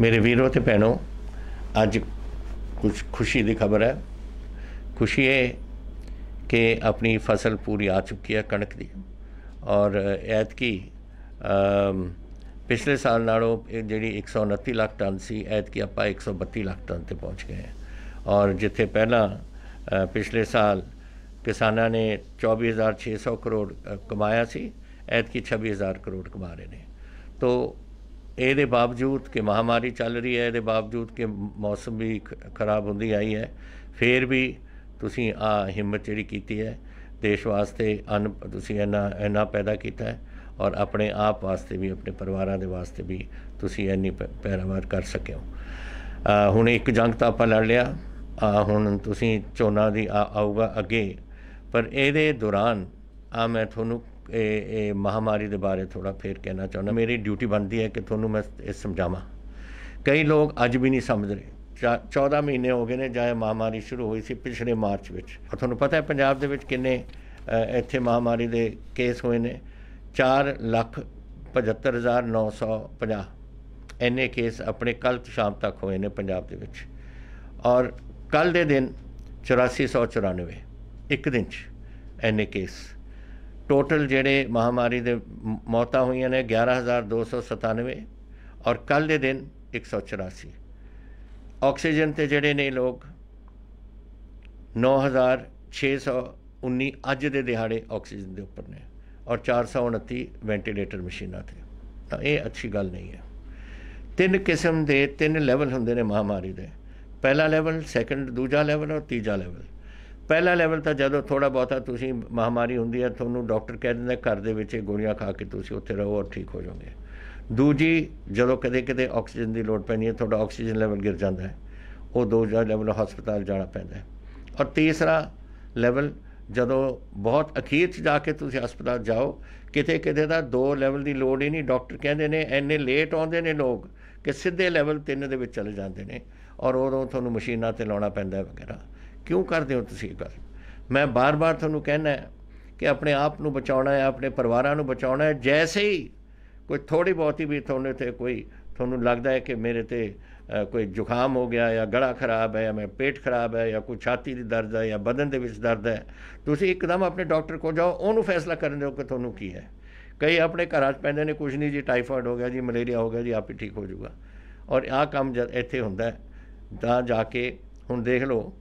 ਮੇਰੇ ਵੀਰੋ ਤੇ ਭੈਣੋ ਅੱਜ ਕੁਝ ਖੁਸ਼ੀ ਦੀ ਖਬਰ ਹੈ ਖੁਸ਼ੀ ਇਹ ਕਿ ਆਪਣੀ ਫਸਲ ਪੂਰੀ ਆ ਚੁੱਕੀ ਹੈ ਕਣਕ ਦੀ ਔਰ ਐਤ ਕੀ ਪਿਛਲੇ ਸਾਲ ਨਾਲੋਂ ਜਿਹੜੀ 129 ਲੱਖ ਟਨ ਸੀ ਐਤ ਕੀ ਆਪਾਂ 132 ਲੱਖ ਟਨ ਤੇ ਪਹੁੰਚ ਗਏ ਹਾਂ ਔਰ ਜਿੱਥੇ ਪਹਿਲਾਂ ਪਿਛਲੇ ਸਾਲ ਕਿਸਾਨਾਂ ਨੇ 24600 ਕਰੋੜ ਕਮਾਇਆ ਸੀ ਐਤ ਕੀ 26000 ਕਰੋੜ ਕਮਾ ਰਹੇ ਨੇ ਤੋਂ ਇਹਦੇ ਬਾਵਜੂਦ ਕਿ ਮਹਾਮਾਰੀ ਚੱਲ ਰਹੀ ਹੈ ਇਹਦੇ ਬਾਵਜੂਦ ਕਿ ਮੌਸਮ ਵੀ ਖਰਾਬ ਹੁੰਦੀ ਆਈ ਹੈ ਫੇਰ ਵੀ ਤੁਸੀਂ ਆ ਹਿੰਮਤ ਜਿਹੜੀ ਕੀਤੀ ਹੈ ਦੇਸ਼ ਵਾਸਤੇ ਅਨ ਤੁਸੀਂ ਇਹਨਾਂ ਇਹਨਾਂ ਪੈਦਾ ਕੀਤਾ ਹੈ ਔਰ ਆਪਣੇ ਆਪ ਵਾਸਤੇ ਵੀ ਆਪਣੇ ਪਰਿਵਾਰਾਂ ਦੇ ਵਾਸਤੇ ਵੀ ਤੁਸੀਂ ਇੰਨੀ ਪੈਰਾਵਾਰ ਕਰ ਸਕਿਓ ਹੁਣ ਇੱਕ ਜੰਗ ਤਾਂ ਆਪਾਂ ਲੜ ਲਿਆ ਆ ਹੁਣ ਤੁਸੀਂ ਚੋਣਾਂ ਦੀ ਆਊਗਾ ਅੱਗੇ ਪਰ ਇਹਦੇ ਦੌਰਾਨ ਆ ਮੈਂ ਤੁਹਾਨੂੰ ਇਹ ਇਹ ਮਹਾਮਾਰੀ ਦੇ ਬਾਰੇ ਥੋੜਾ ਫੇਰ ਕਹਿਣਾ ਚਾਹੁੰਦਾ ਮੇਰੀ ਡਿਊਟੀ ਬਣਦੀ ਹੈ ਕਿ ਤੁਹਾਨੂੰ ਮੈਂ ਇਹ ਸਮਝਾਵਾਂ ਕਈ ਲੋਕ ਅੱਜ ਵੀ ਨਹੀਂ ਸਮਝ ਰਹੇ 14 ਮਹੀਨੇ ਹੋ ਗਏ ਨੇ ਜਾਇ ਮਹਾਮਾਰੀ ਸ਼ੁਰੂ ਹੋਈ ਸੀ ਪਿਛਲੇ ਮਾਰਚ ਵਿੱਚ ਤੁਹਾਨੂੰ ਪਤਾ ਹੈ ਪੰਜਾਬ ਦੇ ਵਿੱਚ ਕਿੰਨੇ ਇੱਥੇ ਮਹਾਮਾਰੀ ਦੇ ਕੇਸ ਹੋਏ ਨੇ 4 ਲੱਖ 75950 ਐਨੇ ਕੇਸ ਆਪਣੇ ਕੱਲ ਸ਼ਾਮ ਤੱਕ ਹੋਏ ਨੇ ਪੰਜਾਬ ਦੇ ਵਿੱਚ ਔਰ ਕੱਲ ਦੇ ਦਿਨ 8494 ਇੱਕ ਦਿਨ ਚ ਐਨੇ ਕੇਸ ਟੋਟਲ ਜਿਹੜੇ ਮਹਾਮਾਰੀ ਦੇ ਮੌਤਾਂ ਹੋਈਆਂ ਨੇ 11297 ਔਰ ਕੱਲ ਦੇ ਦਿਨ 184 ਆਕਸੀਜਨ ਤੇ ਜਿਹੜੇ ਨੇ ਲੋਕ 9619 ਅੱਜ ਦੇ ਦਿਹਾੜੇ ਆਕਸੀਜਨ ਦੇ ਉੱਪਰ ਨੇ ਔਰ 429 ਵੈਂਟੀਲੇਟਰ ਮਸ਼ੀਨਾਂ ਤੇ ਤਾਂ ਇਹ ਅੱਛੀ ਗੱਲ ਨਹੀਂ ਹੈ ਤਿੰਨ ਕਿਸਮ ਦੇ ਤਿੰਨ ਲੈਵਲ ਹੁੰਦੇ ਨੇ ਮਹਾਮਾਰੀ ਦੇ ਪਹਿਲਾ ਲੈਵਲ ਸੈਕੰਡ ਦੂਜਾ ਲੈਵਲ ਔਰ ਤੀਜਾ ਲੈਵਲ ਪਹਿਲਾ ਲੈਵਲ ਤਾਂ ਜਦੋਂ ਥੋੜਾ ਬਹੁਤਾ ਤੁਸੀਂ ਮਹਾਮਾਰੀ ਹੁੰਦੀ ਹੈ ਤੁਹਾਨੂੰ ਡਾਕਟਰ ਕਹਿ ਦਿੰਦਾ ਘਰ ਦੇ ਵਿੱਚ ਇਹ ਗੋਲੀਆਂ ਖਾ ਕੇ ਤੁਸੀਂ ਉੱਥੇ ਰਹੋ ਔਰ ਠੀਕ ਹੋ ਜਾਓਗੇ ਦੂਜੀ ਜਦੋਂ ਕਦੇ ਕਦੇ ਆਕਸੀਜਨ ਦੀ ਲੋੜ ਪੈਣੀ ਹੈ ਤੁਹਾਡਾ ਆਕਸੀਜਨ ਲੈਵਲ ਗਿਰ ਜਾਂਦਾ ਹੈ ਉਹ ਦੂਜਾ ਲੈਵਲ ਹਸਪਤਾਲ ਜਾਣਾ ਪੈਂਦਾ ਹੈ ਔਰ ਤੀਸਰਾ ਲੈਵਲ ਜਦੋਂ ਬਹੁਤ ਅਖੀਰ 'ਚ ਜਾ ਕੇ ਤੁਸੀਂ ਹਸਪਤਾਲ ਜਾਓ ਕਿਤੇ ਕਿਤੇ ਦਾ ਦੋ ਲੈਵਲ ਦੀ ਲੋੜ ਹੀ ਨਹੀਂ ਡਾਕਟਰ ਕਹਿੰਦੇ ਨੇ ਐਨੇ ਲੇਟ ਆਉਂਦੇ ਨੇ ਲੋਕ ਕਿ ਸਿੱਧੇ ਲੈਵਲ 3 ਦੇ ਵਿੱਚ ਚਲੇ ਜਾਂਦੇ ਨੇ ਔਰ ਉਦੋਂ ਤੁਹਾਨੂੰ ਮਸ਼ੀਨਾਂ ਤੇ ਲਾਉਣਾ ਪੈਂਦਾ ਵਗੈਰਾ ਕਿਉਂ ਕਰਦੇ ਹੋ ਤੁਸੀਂ ਇਹ ਗੱਲ ਮੈਂ ਬਾਰ-ਬਾਰ ਤੁਹਾਨੂੰ ਕਹਿਣਾ ਹੈ ਕਿ ਆਪਣੇ ਆਪ ਨੂੰ ਬਚਾਉਣਾ ਹੈ ਆਪਣੇ ਪਰਿਵਾਰਾਂ ਨੂੰ ਬਚਾਉਣਾ ਹੈ ਜੈਸੇ ਹੀ ਕੋਈ ਥੋੜੀ ਬਹੁਤੀ ਵੀ ਤੁਹਾਨੂੰ ਤੇ ਕੋਈ ਤੁਹਾਨੂੰ ਲੱਗਦਾ ਹੈ ਕਿ ਮੇਰੇ ਤੇ ਕੋਈ ਜ਼ੁਕਾਮ ਹੋ ਗਿਆ ਜਾਂ ਗਲਾ ਖਰਾਬ ਹੈ ਜਾਂ ਮੈਂ ਪੇਟ ਖਰਾਬ ਹੈ ਜਾਂ ਕੋਈ ਛਾਤੀ ਦੀ ਦਰਦ ਹੈ ਜਾਂ ਬਦਨ ਦੇ ਵਿੱਚ ਦਰਦ ਹੈ ਤੁਸੀਂ ਇੱਕਦਮ ਆਪਣੇ ਡਾਕਟਰ ਕੋਲ ਜਾਓ ਉਹਨੂੰ ਫੈਸਲਾ ਕਰਨ ਦਿਓ ਕਿ ਤੁਹਾਨੂੰ ਕੀ ਹੈ ਕਈ ਆਪਣੇ ਘਰਾਂ 'ਚ ਪੈਂਦੇ ਨੇ ਕੁਝ ਨਹੀਂ ਜੀ ਟਾਈਫਾਇਡ ਹੋ ਗਿਆ ਜੀ ਮਲੇਰੀਆ ਹੋ ਗਿਆ ਜੀ ਆਪ ਹੀ ਠੀਕ ਹੋ ਜਾਊਗਾ ਔਰ ਆਹ ਕੰਮ ਇੱਥੇ ਹੁੰਦਾ ਤਾਂ ਜਾ ਕੇ ਹੁਣ ਦੇਖ ਲਓ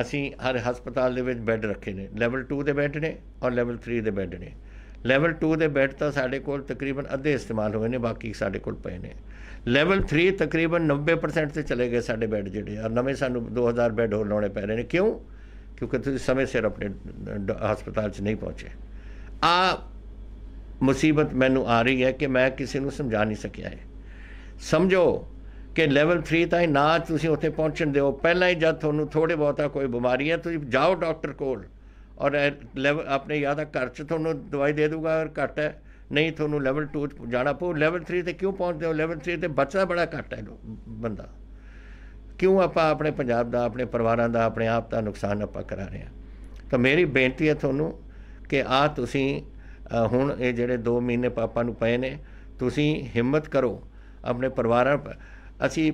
ਅਸੀਂ ਹਰ ਹਸਪਤਾਲ ਦੇ ਵਿੱਚ ਬੈੱਡ ਰੱਖੇ ਨੇ ਲੈਵਲ 2 ਦੇ ਬੈੱਡ ਨੇ ਔਰ ਲੈਵਲ 3 ਦੇ ਬੈੱਡ ਨੇ ਲੈਵਲ 2 ਦੇ ਬੈੱਡ ਤਾਂ ਸਾਡੇ ਕੋਲ ਤਕਰੀਬਨ ਅੱਧੇ ਇਸਤੇਮਾਲ ਹੋਏ ਨੇ ਬਾਕੀ ਸਾਡੇ ਕੋਲ ਪਏ ਨੇ ਲੈਵਲ 3 ਤਕਰੀਬਨ 90% ਤੇ ਚਲੇ ਗਏ ਸਾਡੇ ਬੈੱਡ ਜਿਹੜੇ ਔਰ ਨਵੇਂ ਸਾਨੂੰ 2000 ਬੈੱਡ ਹੋਰ ਲਾਉਣੇ ਪੈ ਰਹੇ ਨੇ ਕਿਉਂ ਕਿਉਂਕਿ ਤੁਸੀਂ ਸਮੇਂ ਸਿਰ ਆਪਣੇ ਹਸਪਤਾਲ 'ਚ ਨਹੀਂ ਪਹੁੰਚੇ ਆ ਮੁਸੀਬਤ ਮੈਨੂੰ ਆ ਰਹੀ ਹੈ ਕਿ ਮੈਂ ਕਿਸੇ ਨੂੰ ਸਮਝਾ ਨਹੀਂ ਸਕਿਆ ਹੈ ਸਮਝੋ ਕਿ ਲੈਵਲ 3 ਤਾਂ ਨਾ ਤੁਸੀਂ ਉੱਥੇ ਪਹੁੰਚਣ ਦਿਓ ਪਹਿਲਾਂ ਹੀ ਜਦ ਤੁਹਾਨੂੰ ਥੋੜੇ ਬਹੁਤਾ ਕੋਈ ਬਿਮਾਰੀ ਹੈ ਤੁਸੀਂ ਜਾਓ ਡਾਕਟਰ ਕੋਲ ਔਰ ਲੈਵਲ ਆਪਣੇ ਯਾਦਾ ਤਾਂ ਘਰ 'ਚ ਤੁਹਾਨੂੰ ਦਵਾਈ ਦੇ ਦੂਗਾ ਔਰ ਘੱਟ ਹੈ ਨਹੀਂ ਤੁਹਾਨੂੰ ਲੈਵਲ 2 ਜਾਣਾ ਪਊ ਲੈਵਲ 3 ਤੇ ਕਿਉਂ ਪਹੁੰਚਦੇ ਹੋ ਲੈਵਲ 3 ਤੇ ਬੱਚਾ ਬੜਾ ਘੱਟ ਹੈ ਬੰਦਾ ਕਿਉਂ ਆਪਾਂ ਆਪਣੇ ਪੰਜਾਬ ਦਾ ਆਪਣੇ ਪਰਿਵਾਰਾਂ ਦਾ ਆਪਣੇ ਆਪ ਦਾ ਨੁਕਸਾਨ ਆਪਾਂ ਕਰਾ ਰਹੇ ਹਾਂ ਤਾਂ ਮੇਰੀ ਬੇਨਤੀ ਹੈ ਤੁਹਾਨੂੰ ਕਿ ਆ ਤੁਸੀਂ ਹੁਣ ਇਹ ਜਿਹੜੇ 2 ਮਹੀਨੇ ਪਾਪਾ ਨੂੰ ਪਏ ਨੇ ਤੁਸੀਂ ਹਿੰਮਤ ਕਰੋ ਆਪਣੇ ਪਰਿਵਾਰਾਂ ਅਸੀਂ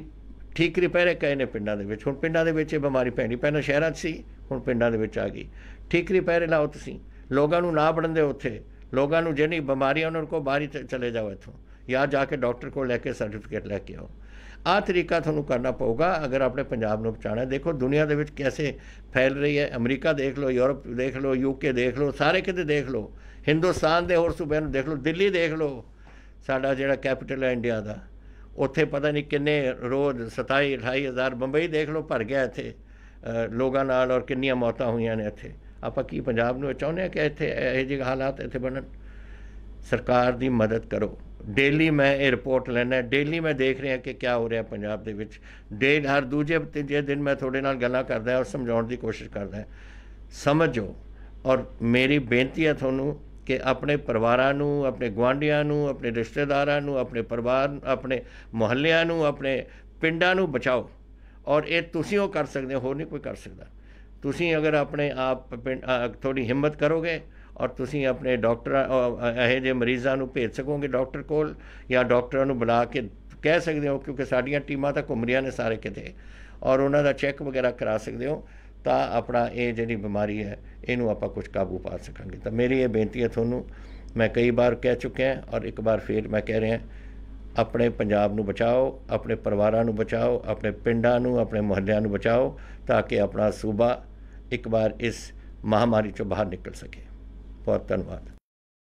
ਠੀਕ ਰਿਪੇਰੇ ਕਹੇ ਨੇ ਪਿੰਡਾਂ ਦੇ ਵਿੱਚ ਹੁਣ ਪਿੰਡਾਂ ਦੇ ਵਿੱਚ ਇਹ ਬਿਮਾਰੀ ਪੈਣੀ ਪਹਿਲਾਂ ਸ਼ਹਿਰਾਂ 'ਚ ਸੀ ਹੁਣ ਪਿੰਡਾਂ ਦੇ ਵਿੱਚ ਆ ਗਈ ਠੀਕ ਰਿਪੇਅਰੇ ਲਾਓ ਤੁਸੀਂ ਲੋਕਾਂ ਨੂੰ ਨਾ ਵੜਨ ਦੇ ਉੱਥੇ ਲੋਕਾਂ ਨੂੰ ਜਿਹੜੀ ਬਿਮਾਰੀਆਂ ਉਹਨਾਂ ਕੋ ਬਾਹਰ ਹੀ ਚਲੇ ਜਾਓ ਇਥੋਂ ਜਾਂ ਜਾ ਕੇ ਡਾਕਟਰ ਕੋਲ ਲੈ ਕੇ ਸਰਟੀਫਿਕੇਟ ਲੈ ਕੇ ਆਓ ਆ ਤਰੀਕਾ ਤੁਹਾਨੂੰ ਕਰਨਾ ਪਊਗਾ ਅਗਰ ਆਪਣੇ ਪੰਜਾਬ ਨੂੰ ਬਚਾਣਾ ਹੈ ਦੇਖੋ ਦੁਨੀਆ ਦੇ ਵਿੱਚ ਕਿਵੇਂ ਫੈਲ ਰਹੀ ਹੈ ਅਮਰੀਕਾ ਦੇਖ ਲਓ ਯੂਰਪ ਦੇਖ ਲਓ ਯੂਕੇ ਦੇਖ ਲਓ ਸਾਰੇ ਕਿਤੇ ਦੇਖ ਲਓ ਹਿੰਦੁਸਤਾਨ ਦੇ ਹੋਰ ਸੂਬਿਆਂ ਨੂੰ ਦੇਖ ਲਓ ਦਿੱਲੀ ਦੇਖ ਲਓ ਸਾਡਾ ਜਿਹੜਾ ਕੈਪੀਟਲ ਹੈ ਇੰਡੀਆ ਦਾ ਉੱਥੇ ਪਤਾ ਨਹੀਂ ਕਿੰਨੇ ਰੋਜ਼ 27 28 ਹਜ਼ਾਰ ਬੰਬਈ ਦੇਖ ਲਓ ਭਰ ਗਿਆ ਇੱਥੇ ਲੋਕਾਂ ਨਾਲ ਔਰ ਕਿੰਨੀਆਂ ਮੌਤਾਂ ਹੋਈਆਂ ਨੇ ਇੱਥੇ ਆਪਾਂ ਕੀ ਪੰਜਾਬ ਨੂੰ ਚਾਹੁੰਦੇ ਆ ਕਿ ਇੱਥੇ ਇਹ ਜਿਹੇ ਹਾਲਾਤ ਇੱਥੇ ਬਣਨ ਸਰਕਾਰ ਦੀ ਮਦਦ ਕਰੋ ਡੇਲੀ ਮੈਂ ਇਹ ਰਿਪੋਰਟ ਲੈਣਾ ਡੇਲੀ ਮੈਂ ਦੇਖ ਰਿਹਾ ਕਿ ਕੀ ਹੋ ਰਿਹਾ ਪੰਜਾਬ ਦੇ ਵਿੱਚ ਡੇਢ ਹਰ ਦੂਜੇ ਤੀਜੇ ਦਿਨ ਮੈਂ ਤੁਹਾਡੇ ਨਾਲ ਗੱਲਾਂ ਕਰਦਾ ਔਰ ਸਮਝਾਉਣ ਦੀ ਕੋਸ਼ਿਸ਼ ਕਰਦਾ ਸਮਝੋ ਔਰ ਮੇਰੀ ਬੇਨਤੀ ਹੈ ਤੁਹਾਨੂੰ ਕਿ ਆਪਣੇ ਪਰਿਵਾਰਾਂ ਨੂੰ ਆਪਣੇ ਗਵਾਂਢੀਆਂ ਨੂੰ ਆਪਣੇ ਰਿਸ਼ਤੇਦਾਰਾਂ ਨੂੰ ਆਪਣੇ ਪਰਿਵਾਰ ਆਪਣੇ ਮੁਹੱਲਿਆਂ ਨੂੰ ਆਪਣੇ ਪਿੰਡਾਂ ਨੂੰ ਬਚਾਓ ਔਰ ਇਹ ਤੁਸੀਂ ਉਹ ਕਰ ਸਕਦੇ ਹੋ ਹੋਰ ਨਹੀਂ ਕੋਈ ਕਰ ਸਕਦਾ ਤੁਸੀਂ ਅਗਰ ਆਪਣੇ ਆਪ ਥੋੜੀ ਹਿੰਮਤ ਕਰੋਗੇ ਔਰ ਤੁਸੀਂ ਆਪਣੇ ਡਾਕਟਰ ਇਹ ਜੇ ਮਰੀਜ਼ਾਂ ਨੂੰ ਭੇਜ ਸਕੋਗੇ ਡਾਕਟਰ ਕੋਲ ਜਾਂ ਡਾਕਟਰਾਂ ਨੂੰ ਬੁਲਾ ਕੇ ਕਹਿ ਸਕਦੇ ਹੋ ਕਿਉਂਕਿ ਸਾਡੀਆਂ ਟੀਮਾਂ ਤਾਂ ਘੁੰਮ ਨੇ ਸਾਰੇ ਕਿਤੇ ਔਰ ਉਹਨਾਂ ਦਾ ਚੈੱਕ ਵਗੈਰਾ ਕਰਾ ਸਕਦੇ ਹੋ ਤਾਂ ਆਪਣਾ ਇਹ ਜਿਹੜੀ ਬਿਮਾਰੀ ਹੈ ਇਹਨੂੰ ਆਪਾਂ ਕੁਝ ਕਾਬੂ ਪਾ ਸਕਾਂਗੇ ਤਾਂ ਮੇਰੀ ਇਹ ਬੇਨਤੀ ਹੈ ਤੁਹਾਨੂੰ ਮੈਂ ਕਈ ਵਾਰ ਕਹਿ ਚੁੱਕਿਆ ਔਰ ਇੱਕ ਵਾਰ ਫੇਰ ਮੈਂ ਕਹਿ ਰਿਹਾ ਆਪਣੇ ਪੰਜਾਬ ਨੂੰ ਬਚਾਓ ਆਪਣੇ ਪਰਿਵਾਰਾਂ ਨੂੰ ਬਚਾਓ ਆਪਣੇ ਪਿੰਡਾਂ ਨੂੰ ਆਪਣੇ ਮੁਹੱਲਿਆਂ ਨੂੰ ਬਚਾਓ ਤਾਂ ਕਿ ਆਪਣਾ ਸੂਬਾ ਇੱਕ ਵਾਰ ਇਸ ਮਹਾਮਾਰੀ ਚੋਂ ਬਾਹਰ ਨਿਕਲ ਸਕੇ ਬਹੁਤ ਧੰਨਵਾਦ